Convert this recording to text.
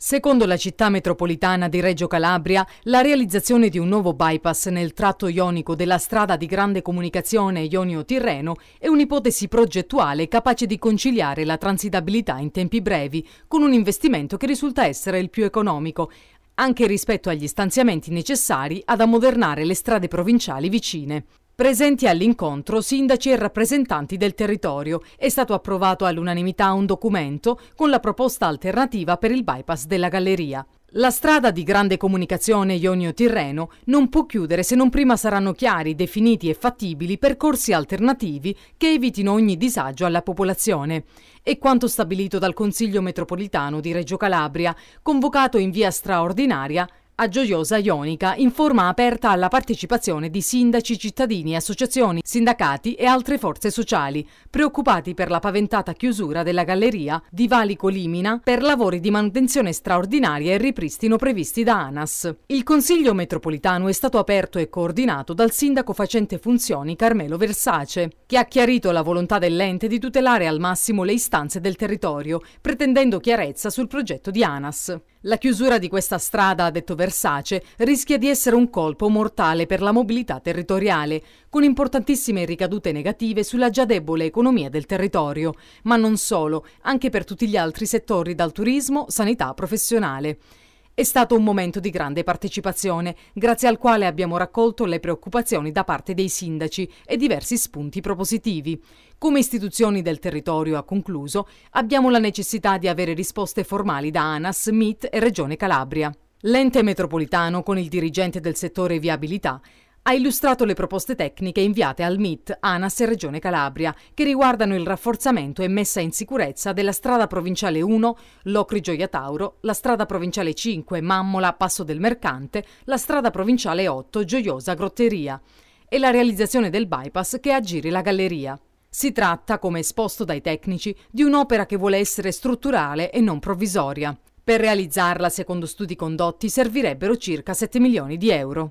Secondo la città metropolitana di Reggio Calabria, la realizzazione di un nuovo bypass nel tratto ionico della strada di grande comunicazione Ionio-Tirreno è un'ipotesi progettuale capace di conciliare la transitabilità in tempi brevi con un investimento che risulta essere il più economico, anche rispetto agli stanziamenti necessari ad ammodernare le strade provinciali vicine. Presenti all'incontro sindaci e rappresentanti del territorio. È stato approvato all'unanimità un documento con la proposta alternativa per il bypass della galleria. La strada di grande comunicazione Ionio-Tirreno non può chiudere se non prima saranno chiari, definiti e fattibili percorsi alternativi che evitino ogni disagio alla popolazione. È quanto stabilito dal Consiglio metropolitano di Reggio Calabria, convocato in via straordinaria a Gioiosa Ionica in forma aperta alla partecipazione di sindaci, cittadini, associazioni, sindacati e altre forze sociali, preoccupati per la paventata chiusura della galleria di Valico Limina per lavori di manutenzione straordinaria e ripristino previsti da ANAS. Il Consiglio metropolitano è stato aperto e coordinato dal sindaco facente funzioni Carmelo Versace, che ha chiarito la volontà dell'ente di tutelare al massimo le istanze del territorio, pretendendo chiarezza sul progetto di ANAS. La chiusura di questa strada, ha detto Versace, Versace rischia di essere un colpo mortale per la mobilità territoriale, con importantissime ricadute negative sulla già debole economia del territorio, ma non solo, anche per tutti gli altri settori dal turismo, sanità, professionale. È stato un momento di grande partecipazione, grazie al quale abbiamo raccolto le preoccupazioni da parte dei sindaci e diversi spunti propositivi. Come istituzioni del territorio, ha concluso, abbiamo la necessità di avere risposte formali da ANAS, MIT e Regione Calabria. L'ente metropolitano, con il dirigente del settore viabilità, ha illustrato le proposte tecniche inviate al MIT, ANAS e Regione Calabria, che riguardano il rafforzamento e messa in sicurezza della strada provinciale 1 Locri Gioia Tauro, la strada provinciale 5 Mammola Passo del Mercante, la strada provinciale 8 Gioiosa Grotteria e la realizzazione del bypass che aggiri la galleria. Si tratta, come esposto dai tecnici, di un'opera che vuole essere strutturale e non provvisoria. Per realizzarla, secondo studi condotti, servirebbero circa 7 milioni di euro.